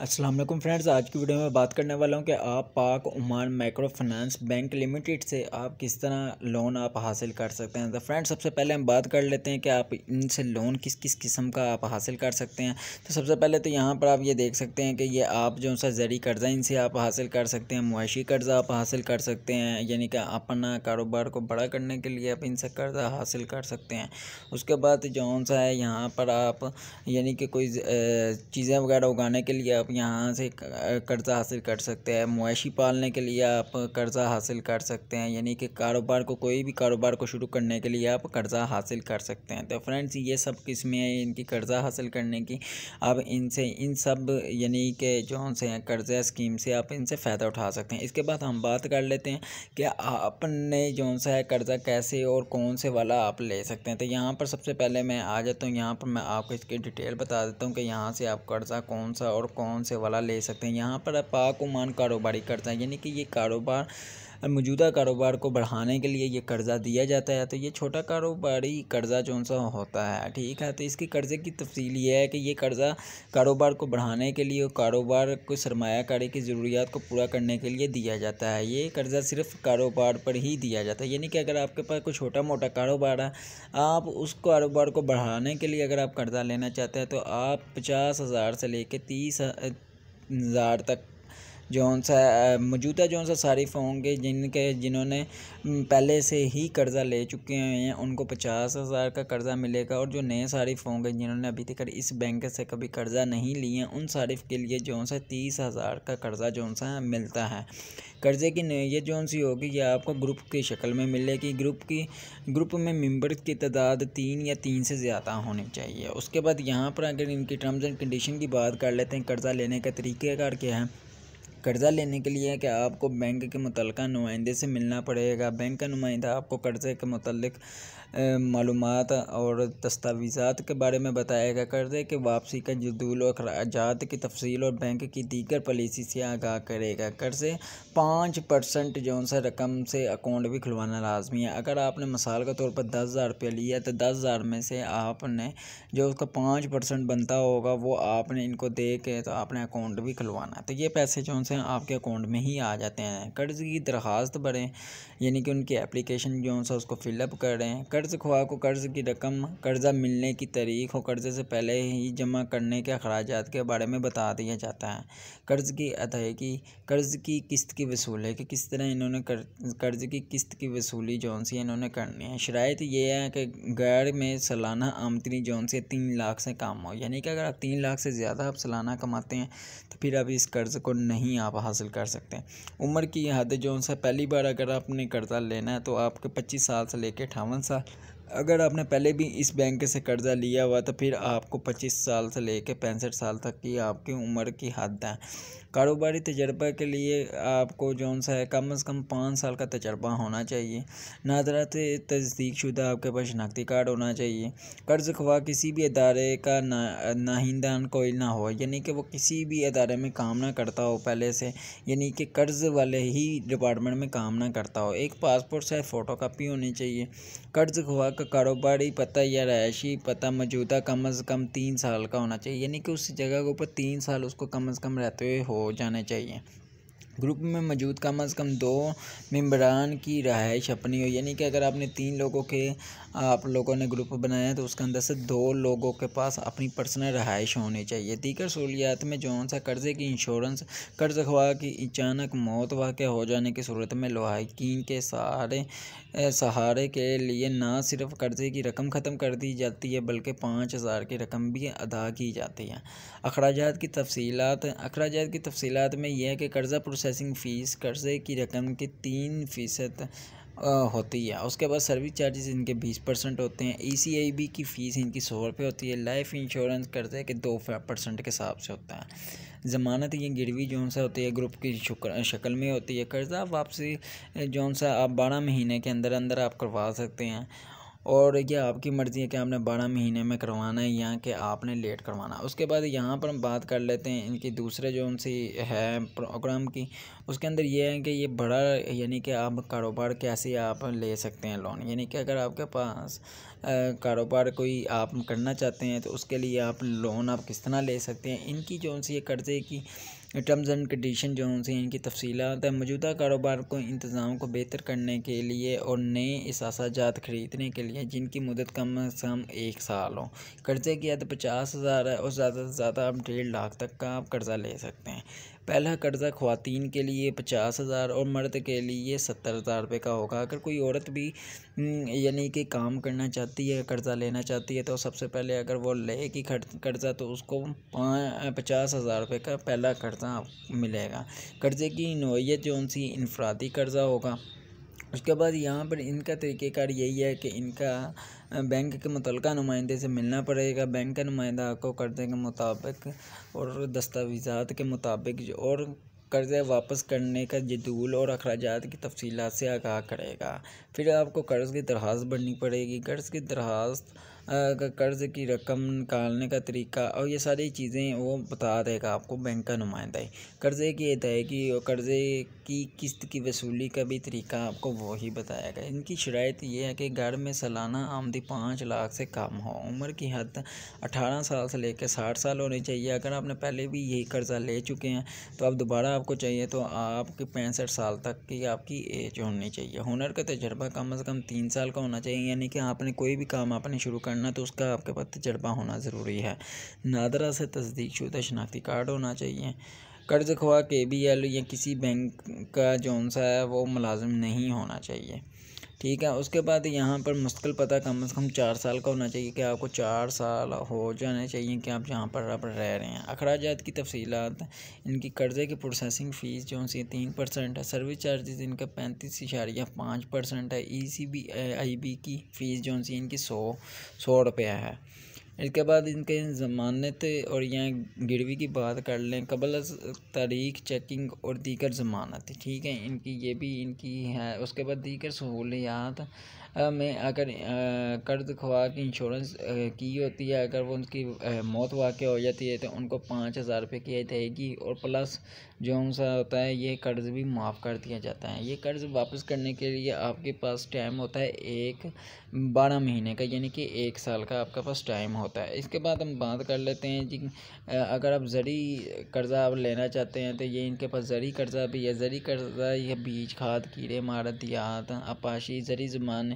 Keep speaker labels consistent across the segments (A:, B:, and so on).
A: Aslam friends आज की video में बात करने वाला हूँ कि आप पाक उमान माइक्रो फाइनेंस बैंक लिमिटेड से आप किस तरह लोन आप हासिल कर सकते हैं तो फ्रेंड्स सबसे पहले हम बात कर लेते हैं कि आप इनसे लोन किस किस किस्म का आप हासिल कर सकते हैं तो सबसे पहले तो यहाँ पर आप ये देख सकते हैं कि ये आप जो सा ज़रिए कर्ज़ा इनसे आप हासिल कर सकते हैं मुआशी कर्ज़ा आप हासिल कर सकते हैं यानी कि अपना कारोबार को बड़ा करने के लिए आप इनसे कर्ज़ा हासिल कर सकते हैं उसके बाद जो सा है यहाँ पर आप यानी कि कोई चीज़ें वगैरह उगाने के लिए आप यहाँ से कर्ज़ा हासिल कर सकते हैं मवेशी पालने के लिए आप कर्ज़ा हासिल कर सकते हैं यानी कि कारोबार को कोई भी कारोबार को शुरू करने के लिए आप कर्ज़ा हासिल कर सकते हैं तो फ्रेंड्स ये सब किस्में हैं इनकी कर्ज़ा हासिल करने की आप इनसे इन सब यानी कि जो से कर्ज़ा स्कीम से आप इनसे फ़ायदा उठा सकते हैं इसके बाद हम बात कर लेते हैं कि आपने जो सा है कर्ज़ा कैसे और कौन से वाला आप ले सकते हैं तो यहाँ पर सबसे पहले मैं आ जाता हूँ यहाँ पर मैं आपको इसकी डिटेल बता देता हूँ कि यहाँ से आप कर्ज़ा कौन सा और कौन कौन से वाला ले सकते हैं यहाँ पर पाक उमान कारोबारी कर्जा यानी कि ये कारोबार मौजूदा कारोबार को बढ़ाने के लिए ये कर्ज़ा दिया जाता है तो ये छोटा कारोबारी कर्ज़ा जो सा होता है ठीक है तो इसकी कर्ज़े की तफसील ये है कि ये कर्ज़ा कारोबार को बढ़ाने के लिए और कारोबार को सरमाकारी की ज़रूरियात को पूरा करने के लिए दिया जाता है ये कर्ज़ा सिर्फ कारोबार पर ही दिया जाता है यानी कि अगर आपके पास कोई छोटा मोटा कारोबार है आप उस कारोबार को बढ़ाने के लिए अगर आप कर्ज़ा लेना चाहते हैं तो आप पचास हज़ार से ले कर तीस हज़ार तक जौन सा uh, uh, मौजूदा जौन सा सारिफ होंगे जिनके जिन्होंने पहले से ही कर्ज़ा ले चुके हैं उनको पचास हज़ार का कर्ज़ा मिलेगा और जो नए सारिफ होंगे जिन्होंने अभी तक इस बैंक से कभी कर्ज़ा नहीं लिए उन सारिफ के लिए जौन सा तीस हज़ार का कर्ज़ा जौन सा मिलता है कर्ज़े की नोयत जौन सी होगी यह आपको ग्रुप की शक्ल में मिलेगी ग्रुप की ग्रुप में मेम्बर की तादाद तीन या तीन से ज़्यादा होनी चाहिए उसके बाद यहाँ पर अगर इनकी टर्म्स एंड कंडीशन की बात कर लेते हैं कर्ज़ा लेने का तरीक़ेकार क्या है कर्ज़ा लेने के लिए कि आपको बैंक के मुतल नुमाइंदे से मिलना पड़ेगा बैंक का नुमाइंदा आपको कर्ज़े के मतलब मालूम और दस्तावीज़ा के बारे में बताएगा कर्ज़े के वापसी का जदूल और अखराजात की तफसील और बैंक की दीगर पॉलिसी से आगाह करेगा कर्ज़े पाँच परसेंट जौन सा रकम से अकाउंट भी खुलवाना लाजमी है अगर आपने मिसाल के तौर पर दस हज़ार रुपया लिया तो दस हज़ार में से आपने जो उसका पाँच परसेंट बनता होगा वो आपने इनको दे के तो आपने अकाउंट भी खुलवाना तो ये पैसे जौन से हैं आपके अकाउंट में ही आ जाते हैं कर्ज़ की दरख्वास्त भरें यानी कि उनकी एप्लीकेशन जो है उसको फिलअप करें कर्ज़ खुआ को कर्ज़ की रकम कर्ज़ा मिलने की तारीख और कर्ज़े से पहले ही जमा करने के अखराज के बारे में बता दिया जाता है कर्ज़ की अदायगी कर्ज़ की किस्त की वसूल है कि किस तरह इन्होंने कर्ज़ की किस्त की वसूली जो सी इन्होंने करनी है शरात ये है कि गैर में सालाना आमदनी जो सी तीन लाख से कम हो यानी कि अगर आप तीन लाख से ज़्यादा आप सालाना कमाते हैं तो फिर आप इस कर्ज़ को नहीं आप हासिल कर सकते हैं उम्र की हद जो उनसे पहली बार अगर आपने कर्जा लेना है तो आपके पच्चीस साल से लेकर अठावन साल अगर आपने पहले भी इस बैंक से कर्ज़ा लिया हुआ तो फिर आपको 25 साल से लेकर पैंसठ साल तक की आपकी उम्र की हद है कारोबारी तजर्बा के लिए आपको जौन सा है कम अज़ कम पाँच साल का तजर्बा होना चाहिए नाजरात तस्दीक शुदा आपके पास शनाख्ती कार्ड होना चाहिए कर्ज खवा किसी भी अदारे का ना नाहिंदान कोई ना हो यानी कि वो किसी भी अदारे में काम ना करता हो पहले से यानी कि कर्ज़ वाले ही डिपार्टमेंट में काम ना करता हो एक पासपोर्ट साइज फ़ोटो कापी होनी चाहिए कर्ज खवा का कारोबारी पता या रहायशी पता मौजूदा कम अज़ कम तीन साल का होना चाहिए यानी कि उस जगह के ऊपर तीन साल उसको कम अज़ कम रहते हुए हो जाने चाहिए ग्रुप में मौजूद कम अज़ कम दो मम्बरान की रहाइश अपनी हो यानी कि अगर आपने तीन लोगों के आप लोगों ने ग्रुप बनाया है तो उसके अंदर से दो लोगों के पास अपनी पर्सनल रहाइश होनी चाहिए दीगर सहूलियात में जौन सा कर्ज़े की इंश्योरेंस कर्ज खवा की अचानक मौत वाक़ हो जाने की सूरत में लोहकिन के सहारे सहारे के लिए ना सिर्फ कर्ज़े की रकम ख़त्म कर दी जाती है बल्कि पाँच हज़ार की रकम भी अदा की जाती है अखराज की तफसीत अखराज की तफसीत में यह है कि कर्ज़ा प्रोसेसिंग फ़ीस कर्जे की रकम के तीन फ़ीसद होती है उसके बाद सर्विस चार्जेस इनके बीस परसेंट होते हैं ई e की फ़ीस इनकी सौ रुपये होती है लाइफ इंश्योरेंस कर्जे के दो परसेंट के हिसाब से होता है ज़मानत ये गिरवी जोन सा होती है ग्रुप की शक्ल में होती है कर्ज़ा वापसी जौन सा आप बारह महीने के अंदर अंदर आप करवा सकते हैं और ये आपकी मर्ज़ी है कि आपने बारह महीने में करवाना है या कि आपने लेट करवाना उसके बाद यहाँ पर हम बात कर लेते हैं इनकी दूसरे जो उनसे है प्रोग्राम की उसके अंदर ये है कि ये बड़ा यानी कि आप कारोबार कैसे आप ले सकते हैं लोन यानी कि अगर आपके पास कारोबार कोई आप करना चाहते हैं तो उसके लिए आप लोन आप किस तरह ले सकते हैं इनकी जो उनसे ये कर्ज़े की टर्म्स एंड कंडीशन जो उनसे इनकी तफसीत है मौजूदा कारोबार को इंतज़ाम को बेहतर करने के लिए और नए असासाजात ख़रीदने के लिए जिनकी मदद कम अज़ कम एक साल हो कर्ज़े की याद पचास हज़ार है और ज़्यादा से ज़्यादा आप डेढ़ लाख तक का आप कर्ज़ा ले सकते हैं पहला कर्ज़ा खुवान के लिए पचास हज़ार और मर्द के लिए सत्तर हज़ार रुपये का होगा अगर कोई औरत भी हम्म, यानी कि काम करना चाहती है कर्ज़ा लेना चाहती है तो सबसे पहले अगर वो लेगी कर्ज़ा तो उसको पचास हज़ार रुपये का पहला कर्ज़ा पैसा मिलेगा कर्ज़े की नोयत जो सी इनफरादी कर्ज़ा होगा उसके बाद यहाँ पर इनका तरीक़ेकार यही है कि इनका बैंक के मुतल नुमाइंदे से मिलना पड़ेगा बैंक का नुमाइंदा को कर्ज़े के मुताबिक और दस्तावेज़ात के मुताबिक और कर्ज़ वापस करने का जदूल और अखराज की तफसीत से आगाह करेगा फिर आपको कर्ज़ की दरख्वास्त बढनी पड़ेगी कर्ज़ की दरख्वास्त कर्ज़ की रकम निकालने का तरीका और ये सारी चीज़ें वो बता देगा आपको बैंक का नुमाइंदा ही कर्ज़े की अदायगी और कर्ज़े की किस्त की वसूली का भी तरीका आपको वो ही बताएगा इनकी शरात ये है कि घर में सालाना आमदी पाँच लाख से कम हो उम्र की हद अठारह साल से लेकर साठ साल होनी चाहिए अगर आपने पहले भी यही कर्ज़ा ले चुके हैं तो अब दोबारा आपको चाहिए तो आपके पैंसठ साल तक की आपकी एज होनी चाहिए हुनर का तजर्बा कम अज़ कम तीन साल का होना चाहिए यानी कि आपने कोई भी काम आपने शुरू कर करना तो उसका आपके पास तजर्बा होना ज़रूरी है नादरा से तस्दीक शुदा शनाख्ती कार्ड होना चाहिए कर्ज खवा के बी एल या किसी बैंक का जौन सा है वो मुलाजम नहीं होना चाहिए ठीक है उसके बाद यहाँ पर मुश्किल पता कम अज़ कम चार साल का होना चाहिए कि आपको चार साल हो जाने चाहिए कि आप जहाँ पर आप रह रहे हैं अखराज की तफसीत इनकी कर्ज़े की प्रोसेसिंग फ़ीस जो सी तीन परसेंट है सर्विस चार्जेस इनका पैंतीस इशारिया पाँच परसेंट है E C B I B की फ़ीस जो सी इनकी सौ सौ रुपया है इसके बाद इनके ज़मानत और यहाँ गिरवी की बात कर लें कबल तारीख चेकिंग और दीगर ज़मानत ठीक है इनकी ये भी इनकी है उसके बाद दीगर सहूलियात में अगर कर्ज ख्वाह की इंश्योरेंस की होती है अगर वो उनकी मौत वाक़ हो जाती है तो उनको पाँच हज़ार रुपये की अदायगी और प्लस जो सा होता है ये कर्ज़ भी माफ़ कर दिया जाता है ये कर्ज़ वापस करने के लिए आपके पास टाइम होता है एक बारह महीने का यानी कि एक साल का आपके पास टाइम हो होता है इसके बाद हम बात कर लेते हैं जी अगर आप ज़री कर्ज़ा आप लेना चाहते हैं तो ये इनके पास ज़री कर्ज़ा भी है ज़री कर्ज़ा यह बीज खाद कीड़े मारदियात आपाशी ज़री ज़ुमान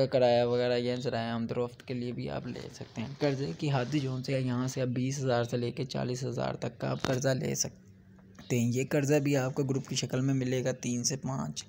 A: का किराया वगैरह यह ज़राए आमदरफ्त के लिए भी आप ले सकते हैं कर्ज़े की हद जो है यहाँ से आप बीस हज़ार से लेकर चालीस हज़ार तक का आप कर्ज़ा ले सकते हैं सकते हैं ये कर्ज़ा भी आपका ग्रुप की शक्ल में मिलेगा तीन से पाँच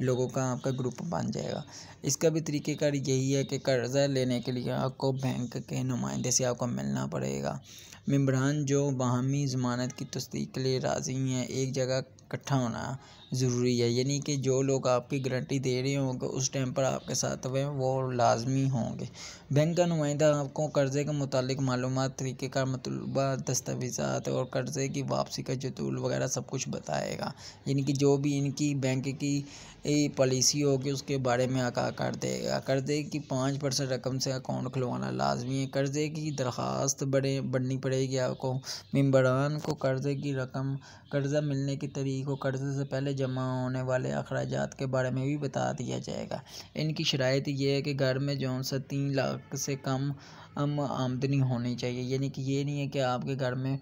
A: लोगों का आपका ग्रुप बन जाएगा इसका भी तरीक़ेकार यही है कि कर्ज़ा लेने के लिए आपको बैंक के नुमाइंदे से आपको मिलना पड़ेगा मम्बरान जो बाहमी ज़मानत की तस्दीक के लिए राज़ी हैं एक जगह इकट्ठा होना ज़रूरी है यानी कि जो लोग आपकी गारंटी दे रहे होंगे उस टाइम पर आपके साथ हुए वो लाजमी होंगे बैंक का नुमाइंदा आपको कर्ज़े के मतलब मालूम तरीक़ेकार मतलूबा दस्तावेज़ा और कर्ज़े की वापसी का जतूल वगैरह सब कुछ बताएगा यानी कि जो भी इनकी बैंक की पॉलिसी होगी उसके बारे में आगा कर देगा कर्ज़े की पाँच परसेंट रकम से अकाउंट खुलवाना लाजमी है कर्ज़े की दरख्वास्त बड़े बढ़नी पड़े गया आपको मेम्बरान को कर्ज़े की रकम कर्ज़ा मिलने के तरीक़ों कर्ज़े से पहले जमा होने वाले अखराज के बारे में भी बता दिया जाएगा इनकी शराइ तो ये है कि घर में जो सा तीन लाख से कम आमदनी होनी चाहिए यानी कि ये नहीं है कि आपके घर में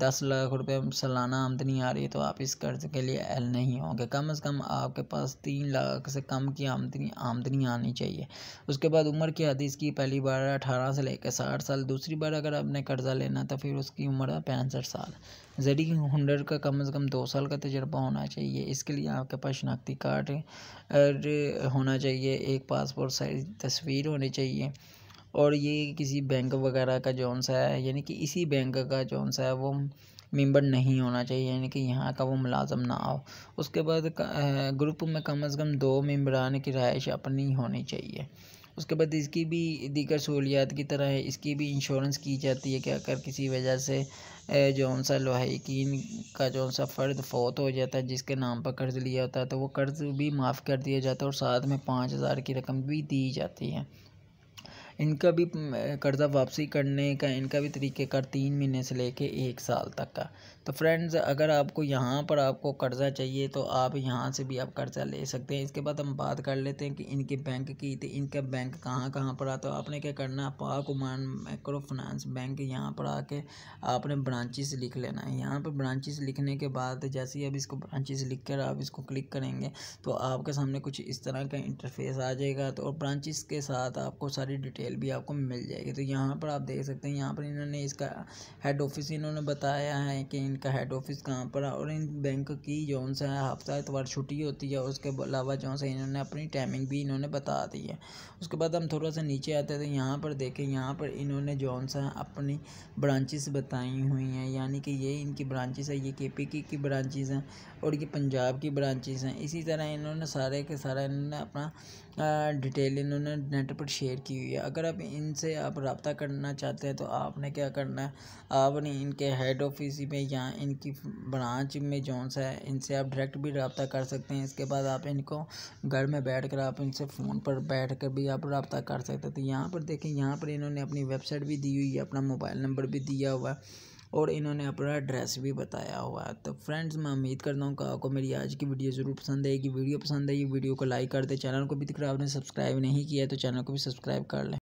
A: दस लाख रुपए सालाना आमदनी आ रही है तो आप इस कर्ज के लिए एल नहीं होंगे कम से कम आपके पास तीन लाख से कम की आमदनी आमदनी आनी चाहिए उसके बाद उम्र की हदीस की पहली बार अठारह से लेकर साठ साल दूसरी बार अगर आपने कर्जा लेना तो फिर उसकी उम्र है पैंसठ साल ज़रिए हुनर का कम से कम दो साल का तजर्बा होना चाहिए इसके लिए आपके पास शनाख्ती कार्ड होना चाहिए एक पासपोर्ट साइज तस्वीर होनी चाहिए और ये किसी बैंक वगैरह का जौन सा है यानी कि इसी बैंक का जौन सा है वो मेंबर नहीं होना चाहिए यानी कि यहाँ का वो मुलाजम ना हो उसके बाद ग्रुप में कम अज़ कम दो मम्बरान की रहाइश अपनी होनी चाहिए उसके बाद इसकी भी दीगर सहूलियात की तरह है इसकी भी इंश्योरेंस की जाती है कि अगर किसी वजह से जौन सा लहाकिन का जौन सा फ़र्द फौत हो जाता है जिसके नाम पर कर्ज़ लिया होता है तो वो कर्ज़ भी माफ़ कर दिया जाता है और साथ में पाँच हज़ार की रकम भी दी जाती है इनका भी कर्ज़ा वापसी करने का इनका भी तरीक़ेकार तीन महीने से ले कर एक साल तक का तो फ्रेंड्स अगर आपको यहाँ पर आपको कर्ज़ा चाहिए तो आप यहाँ से भी आप कर्ज़ा ले सकते हैं इसके बाद हम बात कर लेते हैं कि इनके बैंक की तो इनका बैंक कहाँ कहाँ पर आता है आपने क्या करना है पाक उमान माइक्रो फाइनेंस बैंक यहाँ पर आके आपने ब्रांचेस लिख लेना है यहाँ पर ब्रांचेस लिखने के बाद जैसे ही आप इसको ब्रांचेस लिख कर आप इसको क्लिक करेंगे तो आपके सामने कुछ इस तरह का इंटरफेस आ जाएगा तो और ब्रांचेस के साथ आपको सारी डिटेल भी आपको मिल जाएगी तो यहाँ पर आप देख सकते हैं यहाँ पर इन्होंने इसका हेड ऑफिस इन्होंने बताया है कि इनका हेड ऑफिस कहाँ पर है और इन बैंक की जो सा हफ्ता एतवार छुट्टी होती है उसके अलावा जो से इन्होंने अपनी टाइमिंग भी इन्होंने बता दी है उसके बाद हम थोड़ा सा नीचे आते हैं तो यहाँ पर देखें यहाँ पर इन्होंने जो सा अपनी ब्रांचेस बताई हुई हैं यानी कि ये इनकी ब्रांचेस है ये के पी की, की ब्रांचेस हैं और ये पंजाब की ब्रांचेस हैं इसी तरह इन्होंने सारे के सारा इन्होंने अपना डिटेल इन्होंने नेट पर शेयर की हुई है अगर आप इनसे आप रबता करना चाहते हैं तो आपने क्या करना है आपने इनके हेड ऑफिस में या यहाँ इनकी ब्रांच में जॉन्स है इनसे आप डायरेक्ट भी रबता कर सकते हैं इसके बाद आप इनको घर में बैठ कर आप इनसे फ़ोन पर बैठ कर भी आप रबता कर सकते हैं तो यहाँ पर देखें यहाँ पर इन्होंने अपनी वेबसाइट भी दी हुई है अपना मोबाइल नंबर भी दिया हुआ है और इन्होंने अपना एड्रेस भी बताया हुआ है तो फ्रेंड्स मैं उम्मीद करता हूँ कि आपको मेरी आज की वीडियो ज़रूर पसंद आएगी वीडियो पसंद आई वीडियो को लाइक कर दे चैनल को भी दिख रहा आपने सब्सक्राइब नहीं किया है तो चैनल को भी सब्सक्राइब कर लें